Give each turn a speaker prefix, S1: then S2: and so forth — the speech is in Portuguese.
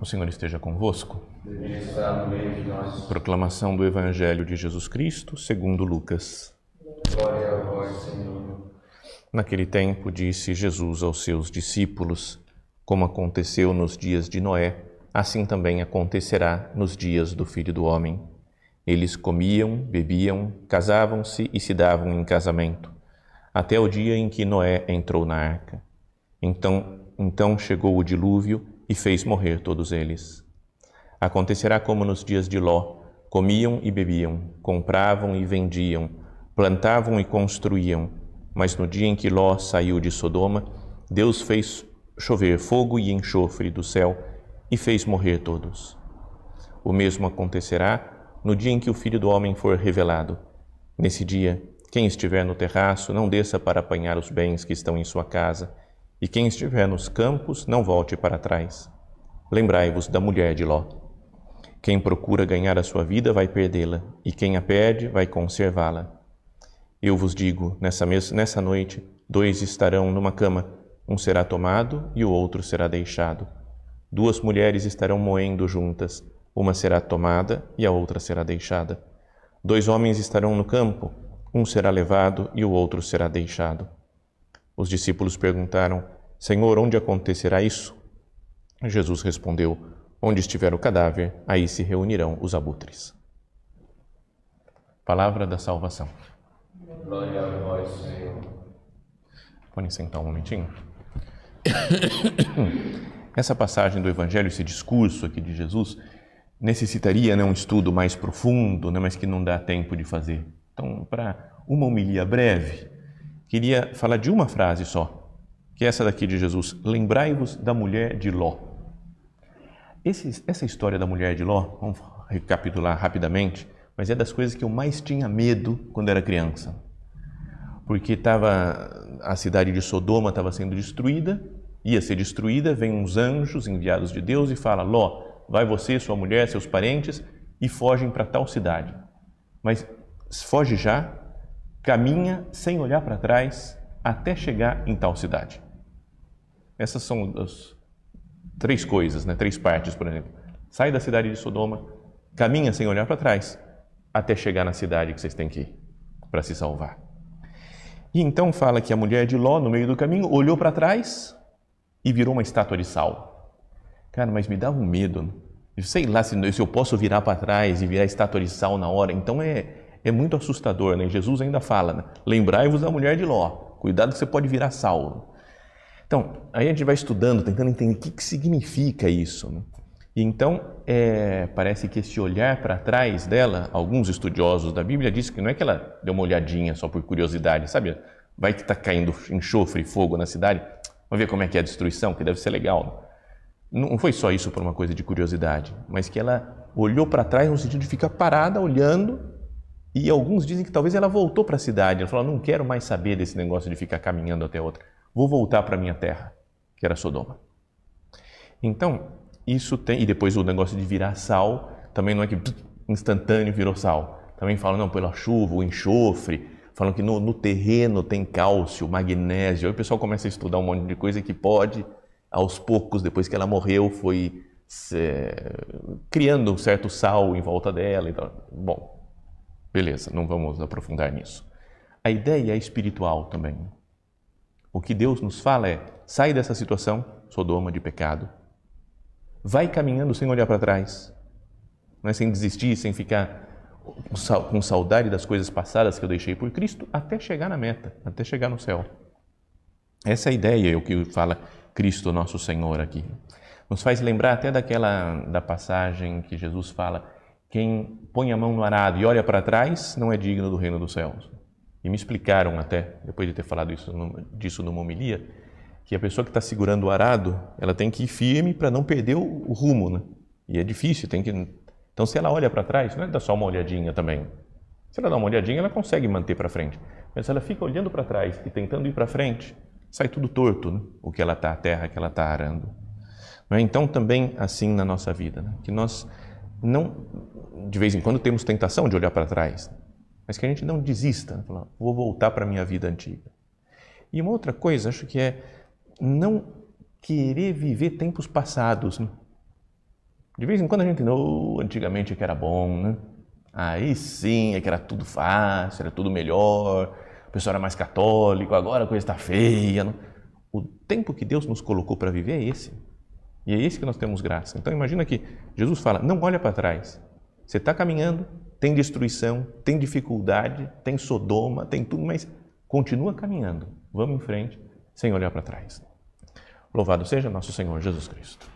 S1: O Senhor esteja convosco. Proclamação do Evangelho de Jesus Cristo, segundo Lucas. Glória a vós, Senhor. Naquele tempo disse Jesus aos seus discípulos: Como aconteceu nos dias de Noé, assim também acontecerá nos dias do Filho do Homem. Eles comiam, bebiam, casavam-se e se davam em casamento, até o dia em que Noé entrou na arca. Então, então chegou o dilúvio e fez morrer todos eles. Acontecerá como nos dias de Ló: comiam e bebiam, compravam e vendiam, plantavam e construíam. Mas no dia em que Ló saiu de Sodoma, Deus fez chover fogo e enxofre do céu e fez morrer todos. O mesmo acontecerá no dia em que o Filho do Homem for revelado. Nesse dia, quem estiver no terraço, não desça para apanhar os bens que estão em sua casa e quem estiver nos campos, não volte para trás. Lembrai-vos da mulher de Ló. Quem procura ganhar a sua vida vai perdê-la, e quem a perde vai conservá-la. Eu vos digo, nessa, nessa noite, dois estarão numa cama, um será tomado e o outro será deixado. Duas mulheres estarão moendo juntas, uma será tomada e a outra será deixada. Dois homens estarão no campo, um será levado e o outro será deixado. Os discípulos perguntaram: Senhor, onde acontecerá isso? Jesus respondeu: Onde estiver o cadáver, aí se reunirão os abutres. Palavra da salvação. Glória a vós, Senhor. Podem sentar um momentinho? Essa passagem do Evangelho, esse discurso aqui de Jesus, necessitaria né, um estudo mais profundo, né, mas que não dá tempo de fazer. Então, para uma homilia breve, queria falar de uma frase só, que é essa daqui de Jesus: Lembrai-vos da mulher de Ló. Esse, essa história da mulher de Ló, vamos recapitular rapidamente, mas é das coisas que eu mais tinha medo quando era criança. Porque tava, a cidade de Sodoma estava sendo destruída, ia ser destruída, vem uns anjos enviados de Deus e fala: Ló, vai você, sua mulher, seus parentes e fogem para tal cidade. Mas foge já, caminha sem olhar para trás até chegar em tal cidade. Essas são as três coisas, né? três partes, por exemplo. Sai da cidade de Sodoma, caminha sem olhar para trás até chegar na cidade que vocês têm que ir para se salvar. E então fala que a mulher de Ló, no meio do caminho, olhou para trás e virou uma estátua de sal. Cara, mas me dá um medo. Né? sei lá se eu posso virar para trás e virar estátua de sal na hora. Então é, é muito assustador, né? Jesus ainda fala, né? lembrai-vos da mulher de Ló, cuidado que você pode virar Saulo. Então, aí a gente vai estudando, tentando entender o que, que significa isso. Né? E então, é, parece que esse olhar para trás dela, alguns estudiosos da Bíblia dizem que não é que ela deu uma olhadinha só por curiosidade, sabe? Vai que está caindo enxofre e fogo na cidade, vamos ver como é que é a destruição, que deve ser legal. Né? Não foi só isso por uma coisa de curiosidade, mas que ela olhou para trás no sentido de ficar parada olhando e alguns dizem que talvez ela voltou para a cidade. Ela falou: não quero mais saber desse negócio de ficar caminhando até outra. Vou voltar para minha terra, que era Sodoma. Então, isso tem. E depois o negócio de virar sal também não é que instantâneo virou sal. Também falam, não, pela chuva, o enxofre. Falam que no, no terreno tem cálcio, magnésio. Aí o pessoal começa a estudar um monte de coisa que pode, aos poucos, depois que ela morreu, foi eh, criando um certo sal em volta dela. Então, bom, Beleza, não vamos aprofundar nisso. A ideia é espiritual também. O que Deus nos fala é: sai dessa situação, Sodoma, de pecado. Vai caminhando sem olhar para trás, é? sem desistir, sem ficar com saudade das coisas passadas que eu deixei por Cristo, até chegar na meta, até chegar no céu. Essa é a ideia, é o que fala Cristo, nosso Senhor, aqui. Nos faz lembrar até daquela da passagem que Jesus fala: quem põe a mão no arado e olha para trás não é digno do reino dos céus. E me explicaram até, depois de ter falado isso, disso numa homilia, que a pessoa que está segurando o arado, ela tem que ir firme para não perder o rumo, né? E é difícil, tem que... Então, se ela olha para trás, não é dar só uma olhadinha também. Se ela dá uma olhadinha, ela consegue manter para frente. Mas se ela fica olhando para trás e tentando ir para frente, sai tudo torto, né? o que ela está, a terra que ela está arando. Não é? Então, também assim na nossa vida, né? que nós não de vez em quando temos tentação de olhar para trás, mas que a gente não desista, né, falar, vou voltar para a minha vida antiga. E uma outra coisa, acho que é não querer viver tempos passados. Né? De vez em quando a gente, oh, antigamente é que era bom, né? Aí sim é que era tudo fácil, era tudo melhor, o pessoal era mais católico, agora a coisa está feia. Né. O tempo que Deus nos colocou para viver é esse. E é isso que nós temos graça. Então imagina que Jesus fala: não olha para trás. Você está caminhando, tem destruição, tem dificuldade, tem Sodoma, tem tudo, mas continua caminhando. Vamos em frente, sem olhar para trás. Louvado seja nosso Senhor Jesus Cristo.